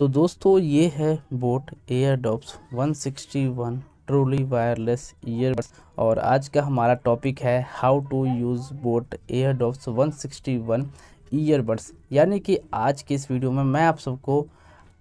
तो दोस्तों ये है boat air dopes one truly wireless earbuds और आज का हमारा टॉपिक है how to use boat air dopes one earbuds यानी कि आज के इस वीडियो में मैं आप सबको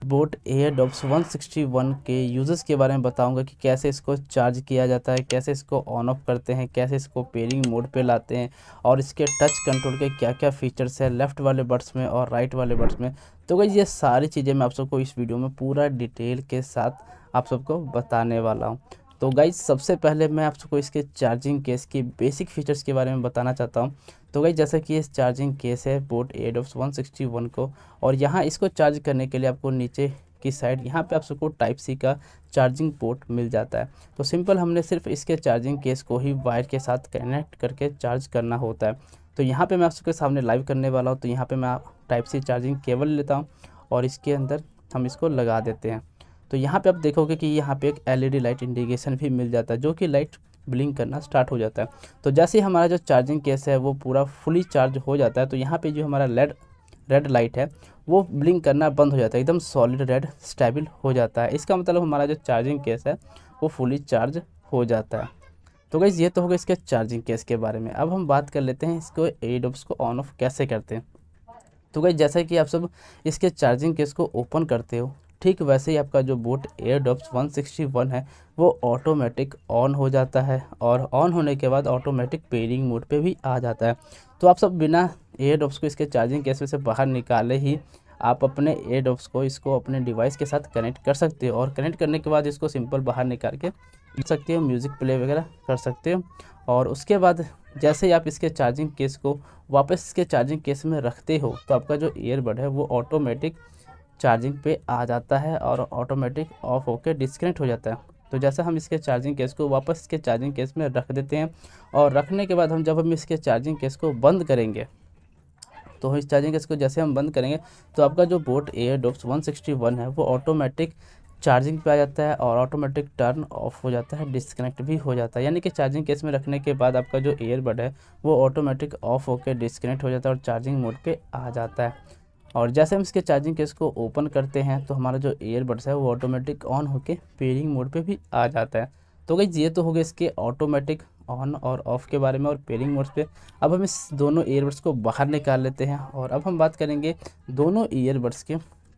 बोट एयर डॉब्स वन के यूज़र्स के बारे में बताऊंगा कि कैसे इसको चार्ज किया जाता है कैसे इसको ऑन ऑफ करते हैं कैसे इसको पेयरिंग मोड पे लाते हैं और इसके टच कंट्रोल के क्या क्या फीचर्स हैं लेफ़्ट वाले बर्ड्स में और राइट वाले बर्ड्स में तो भाई ये सारी चीज़ें मैं आप सबको इस वीडियो में पूरा डिटेल के साथ आप सबको बताने वाला हूँ तो गाइज सबसे पहले मैं आप सबको इसके चार्जिंग केस की बेसिक फीचर्स के बारे में बताना चाहता हूँ तो गाइज जैसा कि ये चार्जिंग केस है पोर्ट एड ऑफ वन को और यहाँ इसको चार्ज करने के लिए आपको नीचे की साइड यहाँ पे आप सबको टाइप सी का चार्जिंग पोर्ट मिल जाता है तो सिंपल हमने सिर्फ इसके चार्जिंग केस को ही वायर के साथ कनेक्ट करके चार्ज करना होता है तो यहाँ पे मैं आप सबके सामने लाइव करने वाला हूँ तो यहाँ पे मैं टाइप सी चार्जिंग केबल लेता हूँ और इसके अंदर हम इसको लगा देते हैं तो यहाँ पे आप देखोगे कि यहाँ पे एक एलईडी लाइट इंडिकेशन भी मिल जाता है जो कि लाइट ब्लिंक करना स्टार्ट हो जाता है तो जैसे ही हमारा जो चार्जिंग केस है वो पूरा फुली चार्ज हो जाता है तो यहाँ पे जो हमारा लेड रेड लाइट है वो ब्लिंक करना बंद हो जाता है एकदम सॉलिड रेड स्टेबल हो जाता है इसका मतलब हमारा जो चार्जिंग केस है वो फुली चार्ज हो जाता है तो गई ये तो होगा इसके चार्जिंग केस के बारे में अब हम बात कर लेते हैं इसको एडोब्स e को ऑन ऑफ कैसे करते हैं तो गई जैसा कि आप सब इसके चार्जिंग केस को ओपन करते हो ठीक वैसे ही आपका जो बूट एयर सिक्सटी 161 है वो ऑटोमेटिक ऑन हो जाता है और ऑन होने के बाद ऑटोमेटिक पेयरिंग मोड पे भी आ जाता है तो आप सब बिना एयर डॉप्स को इसके चार्जिंग केस में से बाहर निकाले ही आप अपने एयर डॉप्स को इसको अपने डिवाइस के साथ कनेक्ट कर सकते हो और कनेक्ट करने के बाद इसको सिंपल बाहर निकाल के ले सकते हो म्यूज़िक प्ले वगैरह कर सकते हो और उसके बाद जैसे ही आप इसके चार्जिंग केस को वापस इसके चार्जिंग केस में रखते हो तो आपका जो ईयरबड है वो ऑटोमेटिक चार्जिंग पे आ जाता है और ऑटोमेटिक ऑफ होकर डिस्कनेक्ट हो जाता है तो जैसा हम इसके चार्जिंग केस को वापस इसके चार्जिंग केस में रख देते हैं और रखने के बाद हम जब हम इसके चार्जिंग केस को बंद करेंगे तो इस चार्जिंग केस को जैसे हम बंद करेंगे तो आपका जो बोट एयर डोप्स वन है वो ऑटोमेटिक चार्जिंग पे आ जाता है और ऑटोमेटिक टर्न ऑफ हो जाता है डिस्कनेक्ट भी हो जाता है यानी कि चार्जिंग केस में रखने के बाद आपका जो एयरबड है वो ऑटोमेटिक ऑफ होकर डिस्कनेक्ट हो जाता है और चार्जिंग मोड पे आ जाता है और जैसे हम इसके चार्जिंग केस को ओपन करते हैं तो हमारा जो एयरबड्स है वो ऑटोमेटिक ऑन होकर पेयरिंग मोड पे भी आ जाता है तो गई ये तो हो गया इसके ऑटोमेटिक ऑन और ऑफ़ के बारे में और पेयरिंग मोड्स पे अब हम इस दोनों ईयरबड्स को बाहर निकाल लेते हैं और अब हम बात करेंगे दोनों ईयरबड्स के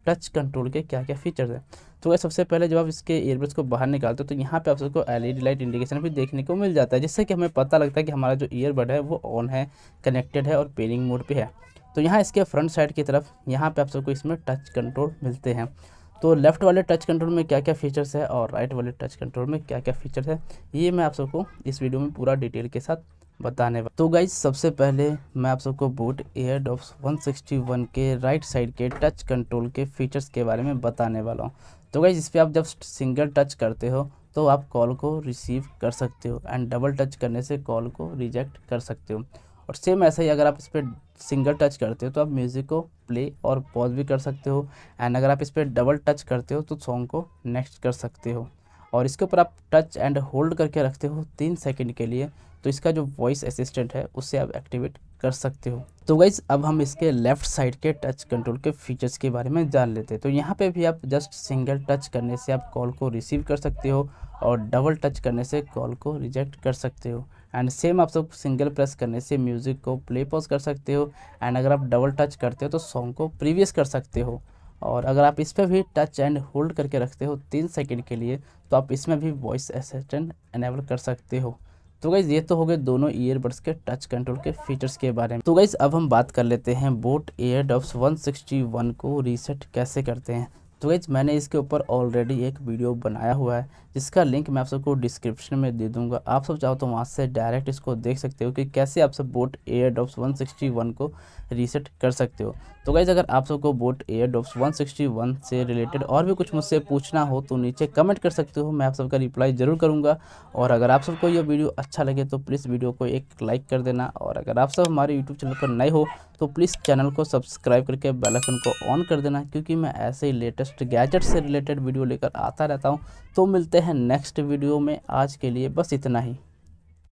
टच कंट्रोल के क्या क्या फीचर्स हैं तो सबसे पहले जब आप इसके एयरबड्स को बाहर निकालते हो तो यहाँ पर आप सबको डी लाइट इंडिकेशन भी देखने को मिल जाता है जिससे कि हमें पता लगता है कि हमारा जो ईयरबड है वो ऑन है कनेक्टेड है और पेयरिंग मोड पर है तो यहाँ इसके फ्रंट साइड की तरफ यहाँ पे आप सबको इसमें टच कंट्रोल मिलते हैं तो लेफ्ट वाले टच कंट्रोल में क्या क्या फीचर्स है और राइट वाले टच कंट्रोल में क्या क्या फीचर्स है ये मैं आप सबको इस वीडियो में पूरा डिटेल के साथ बताने वाला तो गाइज सबसे पहले मैं आप सबको बोट एयर डॉप्स वन के राइट साइड के टच कंट्रोल के फीचर्स के बारे में बताने वाला हूँ तो गाइज इस पर आप जब सिंगल टच करते हो तो आप कॉल को रिसीव कर सकते हो एंड डबल टच करने से कॉल को रिजेक्ट कर सकते हो और सेम ऐसा ही अगर आप इस पर सिंगल टच करते हो तो आप म्यूज़िक को प्ले और पॉज भी कर सकते हो एंड अगर आप इस पर डबल टच करते हो तो सॉन्ग को नेक्स्ट कर सकते हो और इसके ऊपर आप टच एंड होल्ड करके रखते हो तीन सेकेंड के लिए तो इसका जो वॉइस असिस्टेंट है उससे आप एक्टिवेट कर सकते हो तो गाइज अब हम इसके लेफ्ट साइड के टच कंट्रोल के फीचर्स के बारे में जान लेते हैं तो यहाँ पे भी आप जस्ट सिंगल टच करने से आप कॉल को रिसीव कर सकते हो और डबल टच करने से कॉल को रिजेक्ट कर सकते हो एंड सेम आप सब सिंगल प्रेस करने से म्यूज़िक को प्ले पॉज कर सकते हो एंड अगर आप डबल टच करते हो तो सॉन्ग को प्रीवियस कर सकते हो और अगर आप इस पर भी टच एंड होल्ड करके रखते हो तीन सेकेंड के लिए तो आप इसमें भी वॉइस असिस्टेंट इनेबल कर सकते हो तो गाइज़ ये तो हो गए दोनों ईयरबड्स के टच कंट्रोल के फीचर्स के बारे में तो गाइज़ अब हम बात कर लेते हैं बोट वन सिक्सटी 161 को रीसेट कैसे करते हैं तो गैज मैंने इसके ऊपर ऑलरेडी एक वीडियो बनाया हुआ है जिसका लिंक मैं आप सबको डिस्क्रिप्शन में दे दूंगा आप सब चाहो तो वहाँ से डायरेक्ट इसको देख सकते हो कि कैसे आप सब बोट एयर डॉप्स वन को रीसेट कर सकते हो तो गैज अगर आप सबको बोट एयर डॉप्स वन से रिलेटेड और भी कुछ मुझसे पूछना हो तो नीचे कमेंट कर सकते हो मैं आप सबका रिप्लाई ज़रूर करूँगा और अगर आप सबको यह वीडियो अच्छा लगे तो प्लीज़ वीडियो को एक लाइक कर देना और अगर आप सब हमारे यूट्यूब चैनल पर नए हो तो प्लीज़ चैनल को सब्सक्राइब करके बेल आइकन को ऑन कर देना क्योंकि मैं ऐसे ही लेटेस्ट गैजेट से रिलेटेड वीडियो लेकर आता रहता हूँ तो मिलते हैं नेक्स्ट वीडियो में आज के लिए बस इतना ही